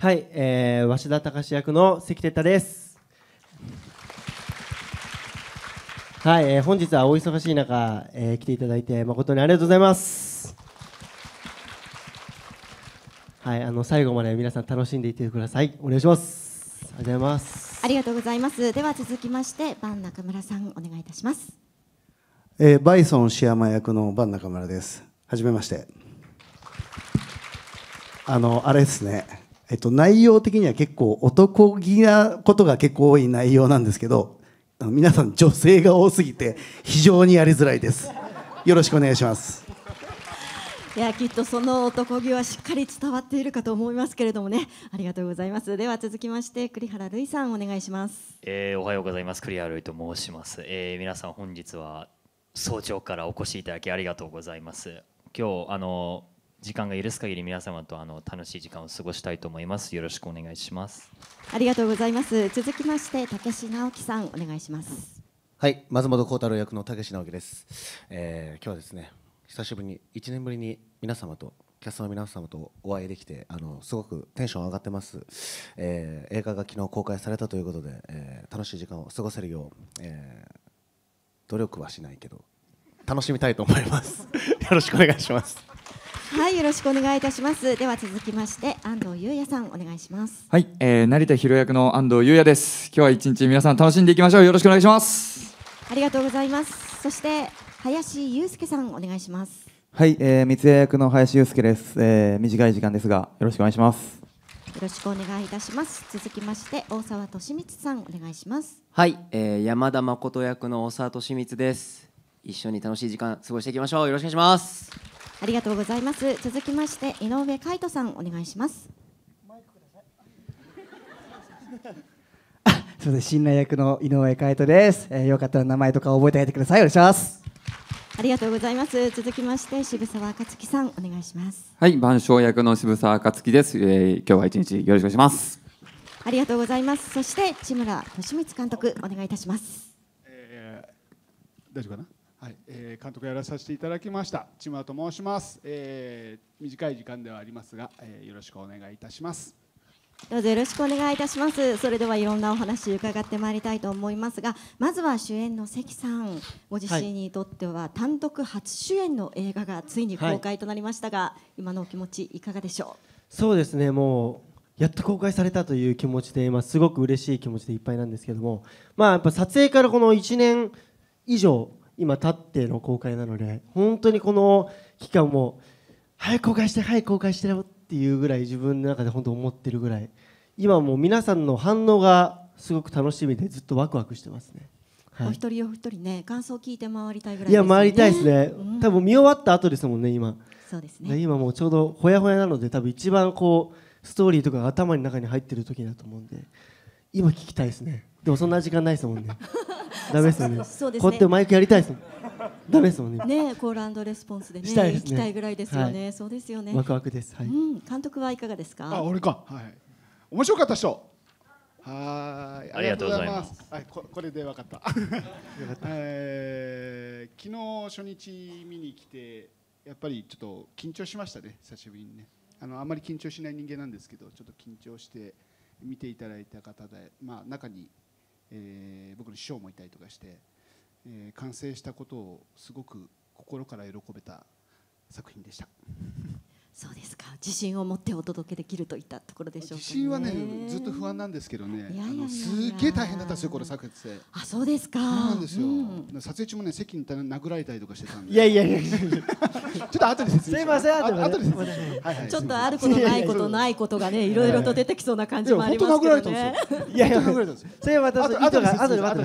はい、えー、鷲田隆役の関哲太です。はい、えー、本日はお忙しい中、えー、来ていただいて誠にありがとうございます。はい、あの最後まで皆さん楽しんでいてください。お願いします。ありがとうございます。ありがとうございます。では続きまして、坂中村さんお願いいたします。えー、バイソン志山役の坂中村です。はじめまして。あのあれですね。えっと、内容的には結構男気なことが結構多い内容なんですけど、皆さん女性が多すぎて非常にやりづらいです。よろしくお願いします。いやきっとその男気はしっかり伝わっているかと思いますけれどもねありがとうございますでは続きまして栗原類さんお願いします、えー、おはようございます栗原類と申します、えー、皆さん本日は早朝からお越しいただきありがとうございます今日あの時間が許す限り皆様とあの楽しい時間を過ごしたいと思いますよろしくお願いしますありがとうございます続きまして竹志直樹さんお願いしますはい松本幸太郎役の竹志直樹です、えー、今日はですね久しぶりに1年ぶりに皆様とキャストの皆様とお会いできてあのすごくテンション上がってます、えー、映画が昨日公開されたということで、えー、楽しい時間を過ごせるよう、えー、努力はしないけど楽しみたいと思います よろしくお願いしますはいよろしくお願いいたしますでは続きまして安藤優也さんお願いしますはい、えー、成田博役の安藤優也です今日は一日皆さん楽しんでいきましょうよろしくお願いしますありがとうございますそして林祐介さんお願いしますはい、えー、三谷役の林祐介です、えー、短い時間ですがよろしくお願いしますよろしくお願いいたします。続きまして大沢利光さんお願いします。はい、えー、山田誠役の大沢利光です。一緒に楽しい時間過ごしていきましょう。よろしくお願いします。ありがとうございます。続きまして、井上海人さん、お願いします。すみません、信頼役の井上海人です。えー、よかったら名前とか覚えてあげてください。お願いします。ありがとうございます。続きまして渋沢あさんお願いします。はい、万象役の渋沢あです、えー。今日は一日よろしくお願いします。ありがとうございます。そして千村俊光監督お願いいたします。えー、大丈夫かな。はいえー、監督やらさせていただきました千葉と申します、えー、短い時間ではありますが、えー、よろしくお願いいたしますどうぞよろしくお願いいたしますそれではいろんなお話伺ってまいりたいと思いますがまずは主演の関さんご自身にとっては単独初主演の映画がついに公開となりましたが、はい、今のお気持ちいかがでしょうそうですねもうやっと公開されたという気持ちで、まあ、すごく嬉しい気持ちでいっぱいなんですけども、まあ、やっぱ撮影からこの1年以上今立っての公開なので本当にこの期間も早く公開して早く公開してよっていうぐらい自分の中で本当思ってるぐらい今もう皆さんの反応がすごく楽しみでずっとワクワクしてますね。はい、お一人お一人ね感想を聞いて回りたいぐらい、ね、いや回りたいですね、うん、多分見終わった後ですもんね今そうですね今もうちょうどほやほやなので多分一番こうストーリーとか頭の中に入ってる時だと思うんで今聞きたいですねでもそんな時間ないですもんね ダメですよねそうですねこうやってマイクやりたいですもんダメですもんねねコールアンドレスポンスでねしたいですね行きたいぐらいですよね、はい、そうですよねワクワクです、はいうん、監督はいかがですかあ俺かはい面白かったしょはいありがとうございますはいここれで分かった えー、昨日初日見に来てやっぱりちょっと緊張しましたね久しぶりにねあのあまり緊張しない人間なんですけどちょっと緊張して見ていただいた方で、まあ、中に、えー、僕の師匠もいたりとかして、えー、完成したことをすごく心から喜べた作品でした。そうですか自信を持ってお届けできるといったところでしょうか、ね、自信はねずっと不安なんですけどねすげえ大変だったんですよこれ作成あそうですかそうなんですよ、うん、撮影中もね席に殴られたりとかしてたんでいやいやいやちょっと後ですすいません後で後でです、はいはい、ちょっとあることないことないことがねいろいろと出てきそうな感じもありますけどねいやいや殴られたんですよそれはまた後で後で後で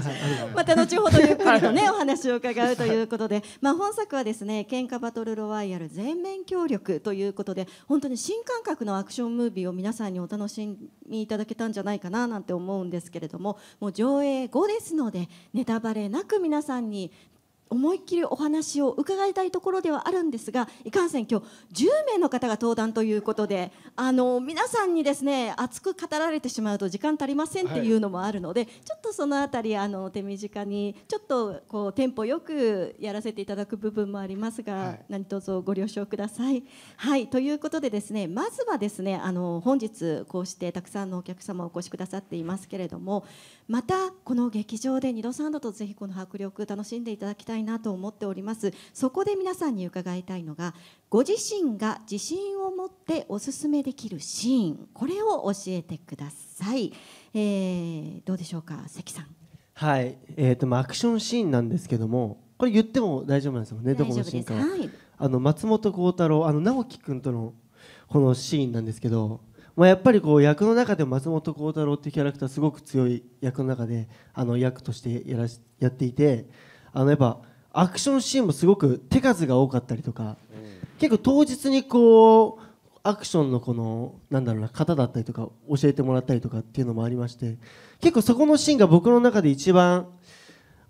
また後ほどゆっくりとねお話を伺うということでまあ本作はですね喧嘩バトルロワイヤル全面協力ということことで本当に新感覚のアクションムービーを皆さんにお楽しみいただけたんじゃないかななんて思うんですけれどももう上映後ですのでネタバレなく皆さんに思いっきりお話を伺いたいところではあるんですがいかんせん今日10名の方が登壇ということであの皆さんにですね熱く語られてしまうと時間足りませんっていうのもあるので、はい、ちょっとその辺りあの手短にちょっとこうテンポよくやらせていただく部分もありますが、はい、何卒ご了承ください。はいということでですねまずはですねあの本日こうしてたくさんのお客様をお越しくださっていますけれどもまたこの劇場で2度3度とぜひこの迫力楽しんでいただきたいたいなと思っておりますそこで皆さんに伺いたいのがご自身が自信を持っておすすめできるシーンこれを教えてください、えー、どうでしょうか関さんはい、えーとまあ、アクションシーンなんですけどもこれ言っても大丈夫なんですよねどこのシーンかはい、あの松本幸太郎あの直樹君とのこのシーンなんですけどまあ、やっぱりこう役の中で松本幸太郎っていうキャラクターすごく強い役の中であの役としてやらしやっていてあのやっぱアクションシーンもすごく手数が多かったりとか、結構当日にこうアクションのこのなんだろうな型だったりとか教えてもらったりとかっていうのもありまして結構そこのシーンが僕の中で一番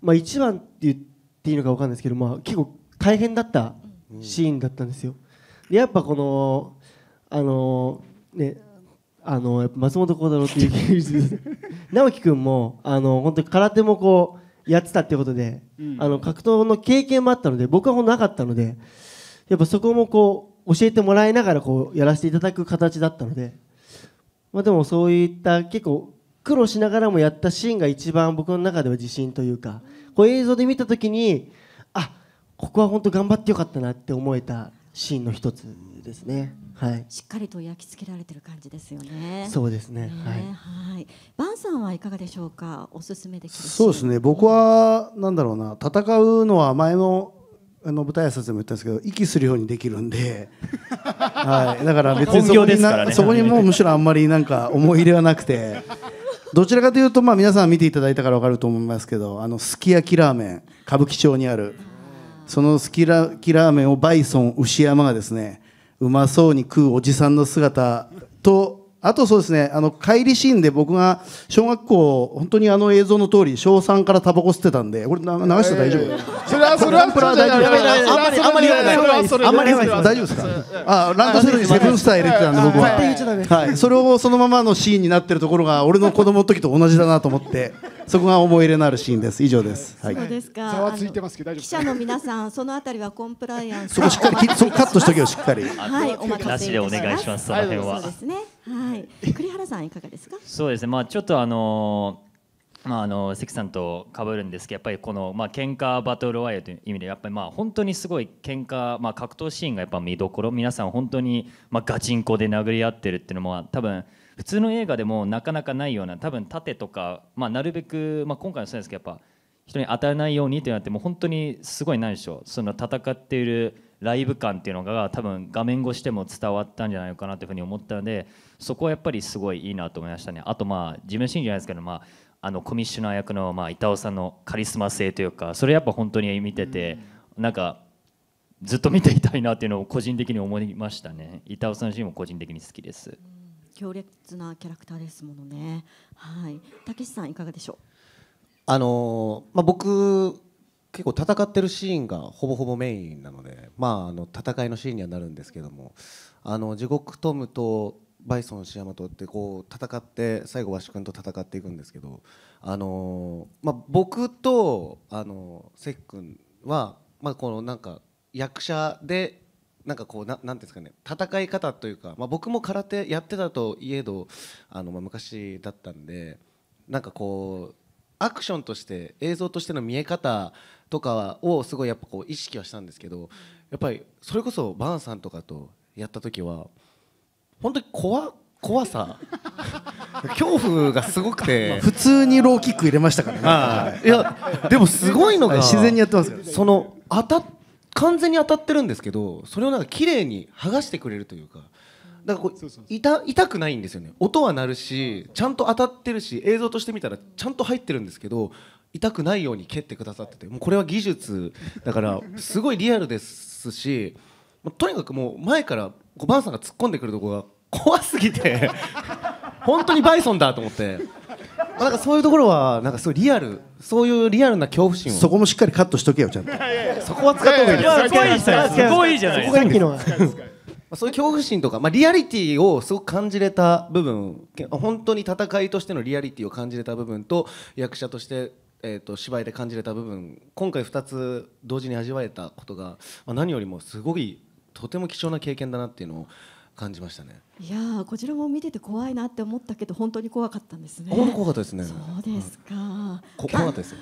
まあ一番って言っていいのか分かんないですけどまあ結構大変だったシーンだったんですよ。でやっぱこのあのねあの松本幸太郎っていう 直樹君もあの本当に空手もこうやってたってことで、うん、あの格闘の経験もあったので僕はなかったのでやっぱそこもこう教えてもらいながらこうやらせていただく形だったので、まあ、でもそういった結構苦労しながらもやったシーンが一番僕の中では自信というかこう映像で見た時にあここは本当頑張ってよかったなって思えたシーンの一つですね。はい。しっかりと焼き付けられてる感じですよね。そうですね。ねはい。はい。バンさんはいかがでしょうか。おすすめできる。そうですね。僕はなんだろうな。戦うのは前のあの舞台挨拶でも言ったんですけど息するようにできるんで、はい、だから別にそこに,、ね、そこにもむしろあんまりなんか思い入れはなくてどちらかというとまあ皆さん見ていただいたから分かると思いますけどあのすき焼きラーメン歌舞伎町にあるその好きラきラーメンをバイソン牛山がですねうまそうに食うおじさんの姿とあとそうですね、あの、帰りシーンで僕が小学校、本当にあの映像の通り、小3からタバコ吸ってたんで、これ流して大丈夫、それは、それは、それは大丈夫。あんまり、あんまり、あんまり、大丈夫ですかあ、ランドセルにセブンスター入れてたんで、僕は。はい。それをそのままのシーンになってるところが、俺の子供の時と同じだなと思って、そこが思い入れのあるシーンです。以上です。はい。そうですか。ざわついてますけど、大丈夫記者の皆さん、そのあたりはコンプライアンス。そこしっかり、そこカットしとけよ、しっかり。はい、お任せします。お願いします、その辺は。そうですね。はい、栗原さんいかがですか。そうですね。まあちょっとあのー、まああの関さんと被るんですけどやっぱりこのまあ喧嘩バトルワイヤーという意味でやっぱりまあ本当にすごい喧嘩まあ格闘シーンがやっぱ見どころ皆さん本当にまあガチンコで殴り合ってるっていうのも多分普通の映画でもなかなかないような多分盾とかまあなるべくまあ今回のそうですけどやっぱ人に当たらないようにってなってもう本当にすごいな何でしょうその戦っているライブ感っていうのが多分画面越しでも伝わったんじゃないかなというふうに思ったのでそこはやっぱりすごいいいなと思いましたねあとまあ自分信じゃないですけど、まあ、あのコミッショナー役のまあ板尾さんのカリスマ性というかそれやっぱ本当に見てて、うん、なんかずっと見ていたいなっていうのを個人的に思いましたね板尾さん自身も個人的に好きです、うん、強烈なキャラクターですものねはいたけしさんいかがでしょうあのまあ、僕結構戦ってるシーンがほぼほぼメインなので、まあ、あの戦いのシーンにはなるんですけどもあの地獄トムとバイソンシヤマトってこう戦って最後鷲君と戦っていくんですけど、あのまあ、僕と、あの関君は、まあ、このなんか役者でなんかこうですかね戦い方というか、まあ、僕も空手やってたといえどあの、まあ、昔だったんでなんかこうアクションとして映像としての見え方とかをすごいやっぱこう意識はしたんですけどやっぱりそれこそバーンさんとかとやった時は本当に怖怖さ 恐怖がすごくて普通にローキック入れましたからねいやでもすごいのが自然にやってますその当た完全に当たってるんですけどそれをなんか綺麗に剥がしてくれるというかだからこう痛痛くないんですよね音は鳴るしちゃんと当たってるし映像として見たらちゃんと入ってるんですけど痛くないように蹴ってくださっててもうこれは技術だから すごいリアルですしとにかくもう前からバンさんが突っ込んでくるとこが 怖すぎて本当にバイソンだと思って。まあ、なんかそういうところはなんかすごいリアルそういうリアルな恐怖心をそこもしっかりカットしとけよちゃんとそこは使った方がいいすごいいいじゃないですかそういう恐怖心とか、まあ、リアリティをすごく感じれた部分本当に戦いとしてのリアリティを感じれた部分と役者としてえーと、と芝居で感じれた部分今回2つ同時に味わえたことが、まあ、何よりもすごいとても貴重な経験だなっていうのを感じましたねいやこちらも見てて怖いなって思ったけど本当に怖かったんですね怖かったですねそうですか、はい、怖かったです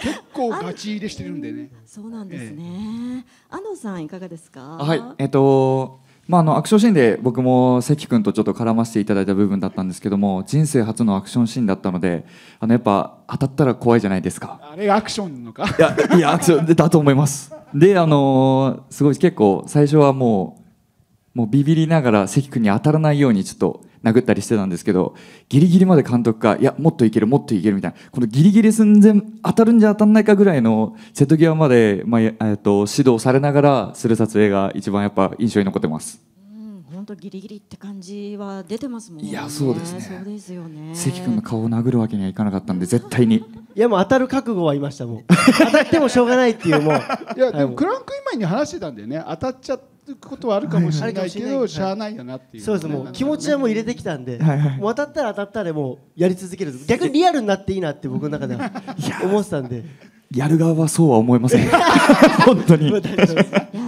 結構ガチ入れしてるんでねそうなんですね、ええ、安藤さんいかがですかはいえっとまあ、あのアクションシーンで僕も関君とちょっと絡ませていただいた部分だったんですけども人生初のアクションシーンだったのであのやっぱ当たったら怖いじゃないですかあれアクションのかいやいやアクションだと思いますであのすごい結構最初はもうもうビビりながら関君に当たらないようにちょっと殴ったりしてたんですけどギリギリまで監督がいやもっといけるもっといけるみたいなこのギリギリ寸前当たるんじゃ当たらないかぐらいの瀬戸際まで、まあえー、と指導されながらする撮影が一番やっぱ印象に残ってます。本当ギリギリって感じは出てますもんね。いやそうですね。そうですよね。関君の顔を殴るわけにはいかなかったんで絶対に。いやもう当たる覚悟はいましたもん。当たってもしょうがないっていうもう。いやでもクランクイ前に話してたんだよね。当たっちゃって。ことはあるかもしれないけど、しゃあないよなっていう、そうですもう気持ちはもう入れてきたんで、もう当たったら当たったでもうやり続ける逆にリアルになっていいなって僕の中では思ってたんで。やる側はそうは思いません。本当に。いや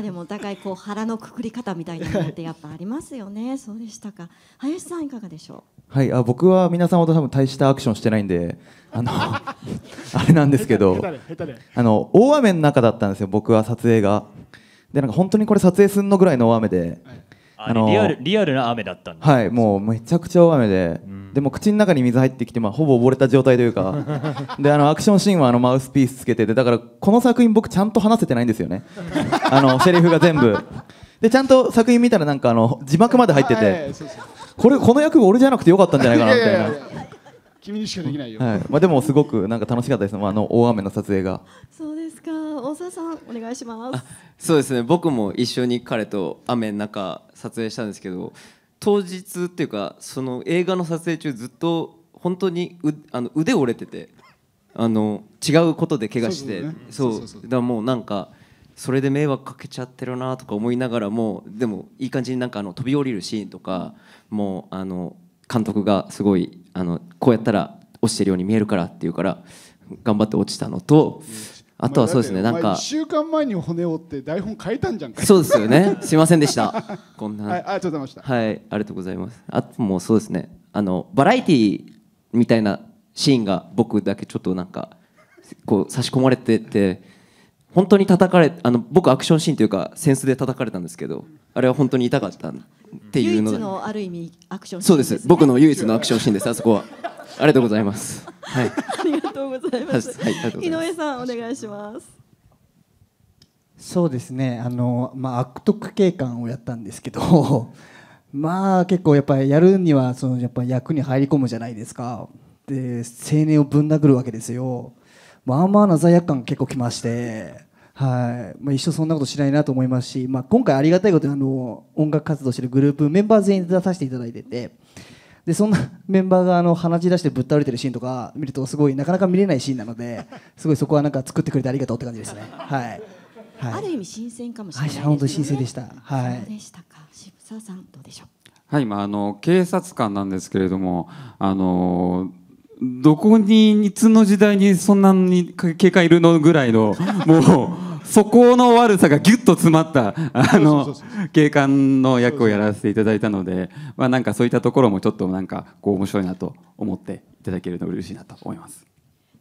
でもお互いこう腹のくくり方みたいなのってやっぱありますよね。そうでしたか。林さんいかがでしょう。はい、あ僕は皆さんほど多分大したアクションしてないんで、あの あれなんですけど、あの大雨の中だったんですよ。僕は撮影が。でなんか本当にこれ撮影すんのぐらいの大雨で、あのリアルリアルな雨だったんだはいもうめちゃくちゃ大雨で、うん、でも口の中に水入ってきて、まあ、ほぼ溺れた状態というか であのアクションシーンはあのマウスピースつけててだからこの作品僕ちゃんと話せてないんですよね あのセリフが全部でちゃんと作品見たらなんかあの字幕まで入っててこれこの役俺じゃなくてよかったんじゃないかなみたいな。君にしかできないよ、はい、まあ、でもすごくなんか楽しかったです、まあ、あの大雨の撮影が。大沢さんお願いしますそうですね僕も一緒に彼と雨の中撮影したんですけど当日っていうかその映画の撮影中ずっと本当にうあの腕折れててあの違うことで怪我してそうだからもうなんかそれで迷惑かけちゃってるなとか思いながらもでもいい感じになんかあの飛び降りるシーンとかもうあの監督がすごいあのこうやったら落ちてるように見えるからっていうから頑張って落ちたのとあとはそうですね、なんか。1週間前に骨折って台本変えたんじゃんか そうですよね。すいませんでした。こんな。はい、ありがとうございました。はい、ありがとうございます。あともうそうですね、あの、バラエティーみたいなシーンが僕だけちょっとなんか、こう差し込まれてて、本当に叩かれ、あの、僕アクションシーンというか、センスで叩かれたんですけど、あれは本当に痛かったっていうの唯一のある意味アクションシーン、ね、そうです。僕の唯一のアクションシーンです、あそこは。ありがとうございます。はい。ありがとうございます。はい、井上さんお願いします。そうですね。あのまあ悪徳警官をやったんですけど、まあ結構やっぱりやるにはそのやっぱ役に入り込むじゃないですか。で青年をぶん殴るわけですよ。まあまあな罪悪感結構きまして。はい。まあ、一生そんなことしないなと思いますし、まあ、今回ありがたいことに、あの、音楽活動してるグループメンバー全員出させていただいてて、でそんなメンバーがあの鼻血出してぶっ倒れてるシーンとか見るとすごいなかなか見れないシーンなのですごいそこはなんか作ってくれてありがとうって感じですね。はい、はい、ある意味新鮮かもしれない、ね、本当新鮮でした。はい。でしたか。渋沢さんどうでしょう。はい、まああの警察官なんですけれども、あのーどこにいつの時代にそんなに警官いるのぐらいのもうそこの悪さがぎゅっと詰まった あの警官の役をやらせていただいたのでまあなんかそういったところもちょっとなんかこう面白いなと思っていただけると嬉しいなと思います。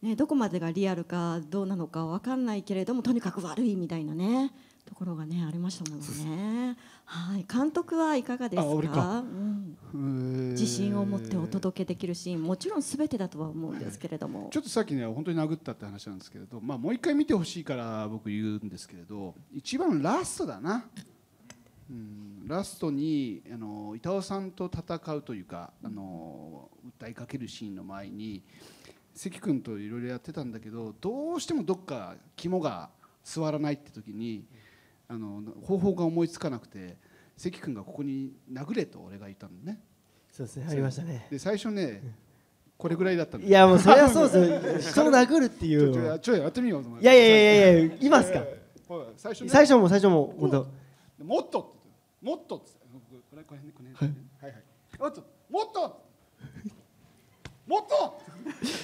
ね、どこまでがリアルかどうなのか分かんないけれどもとにかく悪いみたいなねところがねありましたもんね。はい、監督はいかがですか？かうん、自信を持ってお届けできるシーン、もちろんすべてだとは思うんですけれども、ちょっとさっきね本当に殴ったって話なんですけれど、まあもう一回見てほしいから僕言うんですけれど、一番ラストだな。うん、ラストにあの板尾さんと戦うというかあの訴えかけるシーンの前に関君といろいろやってたんだけどどうしてもどっか肝が座らないって時に。うんあの方法が思いつかなくて関君がここに殴れと俺が言ったのねそうですねありましたねで最初ね、うん、これぐらいだったいやもうそりゃそうですよ 人を殴るっていうちょいやってみよういやいやいやいやいやますか、えー、最初、ね、最初も最初も本当もっともっとこれこれこれ、はい、はいはいもっともっともっと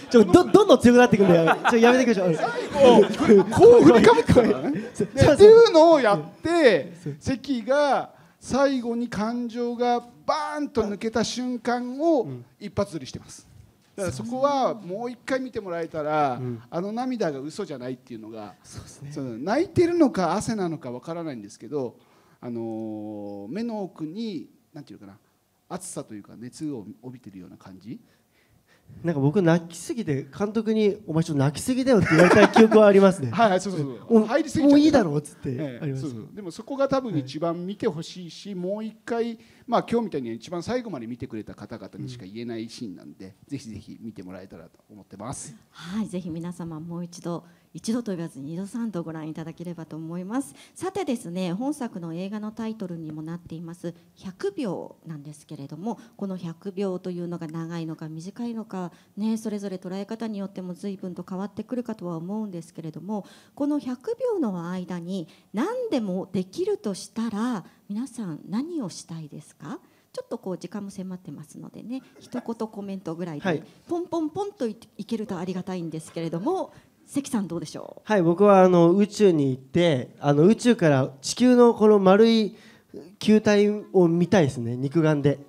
ちょどどんどん強くなってくんだよ。ちょやめてください。最後こう振りかぶってからね。っていうのをやって関が最後に感情がバーンと抜けた瞬間を一発撮りしてます。だからそこはもう一回見てもらえたら、あの涙が嘘じゃないっていうのが、その泣いてるのか汗なのかわからないんですけど、あの目の奥に何て言うかな暑さというか熱を帯びてるような感じ。なんか僕泣きすぎて監督に「お前ちょっと泣きすぎだよ」って言われた記憶はありますね はい、はい、そうそうそう入りすぎもういいだろうっつって、ええ、そうそうでもそこが多分一番見てほしいし、はい、もう一回まあ今日みたいに一番最後まで見てくれた方々にしか言えないシーンなんで、うん、ぜひぜひ見てもらえたらと思ってますはいぜひ皆様もう一度一度と言わずに二度三度ご覧いただければと思いますさてですね本作の映画のタイトルにもなっています100秒なんですけれどもこの100秒というのが長いのか短いのかねそれぞれ捉え方によっても随分と変わってくるかとは思うんですけれどもこの100秒の間に何でもできるとしたら皆さん何をしたいですかちょっとこう時間も迫ってますのでね一言コメントぐらいでポンポンポンといけるとありがたいんですけれども関さんどうでしょうはい僕はあの宇宙に行ってあの宇宙から地球のこの丸い球体を見たいですね肉眼で、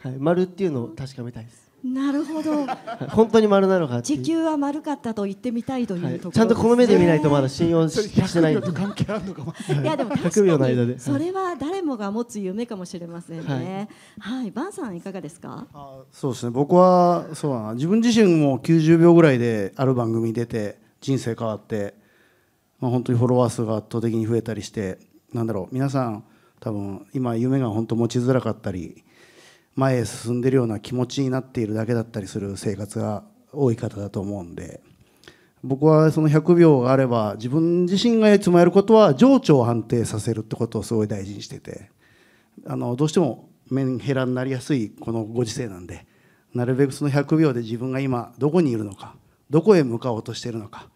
はい、丸っていうのを確かめたいですなるほど 本当に丸なのか地球は丸かったと言ってみたいという、はい、ちゃんとこの目で見ないとまだ信用してないと 関係あるのかもいやでも確秒の間でそれは誰もが持つ夢かもしれませんねはい、はい、バンさんいかがですかあそうですね僕はそうな自分自身も90秒ぐらいである番組に出て人生変わって、まあ、本当にフォロワー数が圧倒的に増えたりしてなんだろう皆さん多分今夢が本当持ちづらかったり前へ進んでるような気持ちになっているだけだったりする生活が多い方だと思うんで僕はその100秒があれば自分自身がいつもやることは情緒を安定させるってことをすごい大事にしててあのどうしてもメンヘラになりやすいこのご時世なんでなるべくその100秒で自分が今どこにいるのかどこへ向かおうとしているのか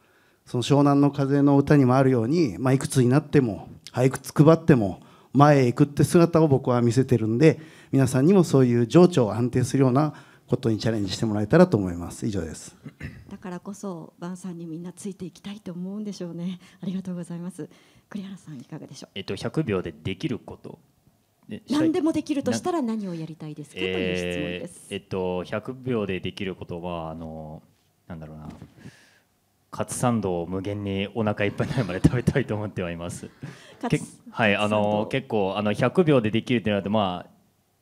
その湘南の風の歌にもあるように、まあ、いくつになっても俳句つくばっても前へ行くって姿を僕は見せてるんで皆さんにもそういう情緒を安定するようなことにチャレンジしてもらえたらと思います以上です だからこそ晩ンさんにみんなついていきたいと思うんでしょうね ありがとうございます栗原さんいかがでしょうえっと100秒でできること何でもできるとしたら何をやりたいですか、えという質問ですえっと100秒でできることはあのなんだろうなカツサンドを無限にお腹いっぱいになるまで食べたいと思ってはいます。はい、あの結構あの100秒でできるってなってま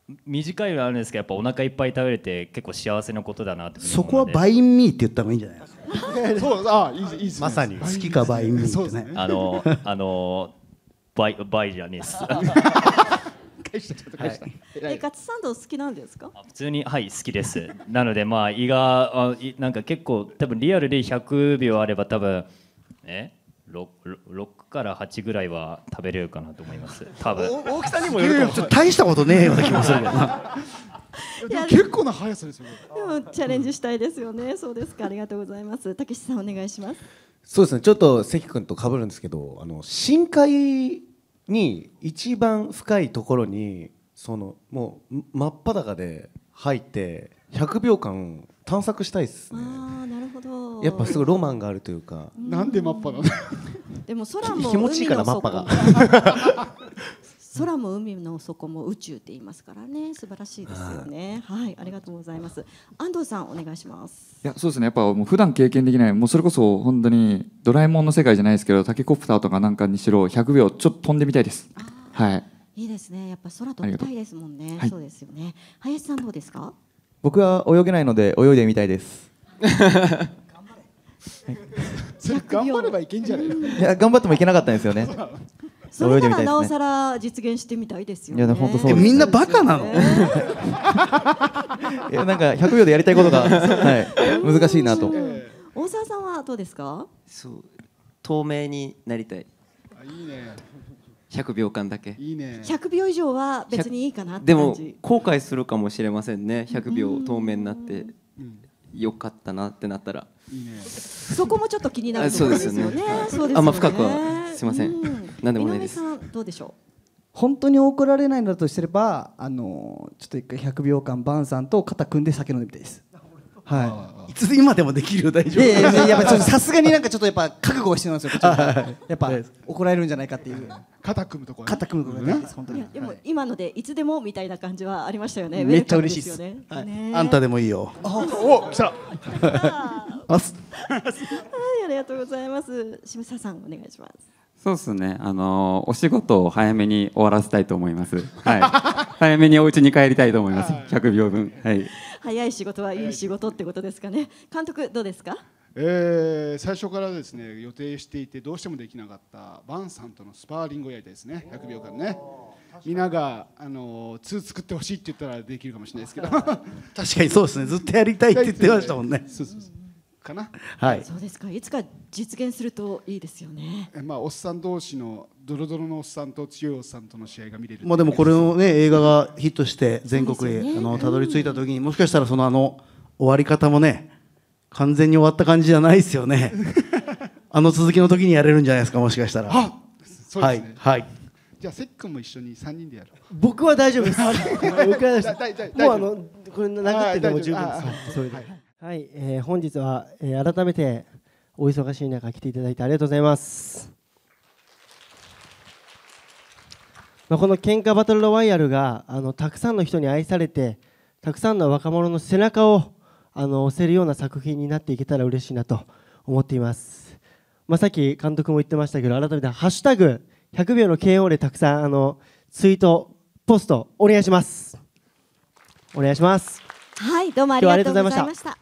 あ短いはあるんですけどやっぱお腹いっぱい食べれて結構幸せなことだなってそこはバインミーって言った方がいいんじゃない ですかそうあいいいい、ね、まさに好きかバインミーってね、あのあのバイバイじゃねえっす したちょっと返した、はい、えカツサンド好きなんですか普通にはい好きですなのでまあ胃があなんか結構多分リアルで100秒あれば多分え 6, 6から8ぐらいは食べれるかなと思います多分大きさにもよるちょっと大したことねえような気もするけども結構な速さですよね、でもチャレンジしたいですよね、そうですかありがとうございますたけしさんお願いしますそうですねちょっと関君と被るんですけどあの深海に一番深いところにそのもう真っ裸で入って100秒間探索したいですねあなるほどやっぱすごいロマンがあるというかなんで真っ裸のでも空も海の底気持ちいいから真っ裸 空も海の底も宇宙って言いますからね素晴らしいですよねはいありがとうございます安藤さんお願いしますいやそうですねやっぱもう普段経験できないもうそれこそ本当にドラえもんの世界じゃないですけどタケコプターとかなんかにしろ100秒ちょっと飛んでみたいですはいいいですねやっぱ空飛びたいですもんね、はそうですよね林さんどうですか僕は泳げないので泳いでみたいです 頑張ればいけんじゃないいや頑張ってもいけなかったんですよね それならなおさら実現してみたいですよ、ね、いやみんなバカなの、えなんか百秒でやりたいことが、はい、難しいなと大沢さんはどうですかそう透明になりたいあいいね1秒間だけいい、ね、1秒以上は別にいいかなでも後悔するかもしれませんね百秒透明になってよかったなってなったらいい、ね、そこもちょっと気になるところですよねそうですあ深くはすみません何でもないです。どうでしょう。本当に怒られないんだとすれば、あのちょっと一回百秒間バンさんと肩組んで酒飲んでみたいです。はい。いつ今でもできるよ大丈夫。やっぱさすがになんかちょっとやっぱ覚悟してますよ。やっぱ怒られるんじゃないかっていう。肩組むところ。肩組むところね。本当に。でも今のでいつでもみたいな感じはありましたよね。めっちゃ嬉しいです。ね,、あんたでもいいよ。お、来た。ありがとうございます。渋沢さんお願いします。そうですね。あのお仕事を早めに終わらせたいと思います。はい。早めにお家に帰りたいと思います。100秒分。はい。早い仕事はいい仕事ってことですかね。監督どうですか。えー、最初からですね予定していてどうしてもできなかったバンさんとのスパーリングをやりたいですね100秒間ね皆があの2作ってほしいって言ったらできるかもしれないですけど 確かにそうですねずっとやりたいって言ってましたもんねそうそうそうかな。はい。そうですか。いつか実現するといいですよね。まあおっさん同士のドロドロのおっさんと強いおっさんとの試合が見れる。まあでもこれをね映画がヒットして全国へ、ね、あのたどり着いた時に、もしかしたらそのあの終わり方もね完全に終わった感じじゃないですよね。あの続きの時にやれるんじゃないですかもしかしたら。は、ね、はいはいじゃあせっくんも一緒に三人でやろう。僕は大丈夫です。僕は大丈夫。もうあのこれ流ってでも十分です。それで。はいはい、えー、本日は、えー、改めてお忙しい中来ていただいてありがとうございます。まあ、この喧嘩バトルロワイヤルがあのたくさんの人に愛されてたくさんの若者の背中をあの押せるような作品になっていけたら嬉しいなと思っています、まあ、さっき監督も言ってましたけど改めて「ハッシュタグ #100 秒の KO」でたくさんあのツイートポストお願いしますお願いしますはいどうもありがとうございました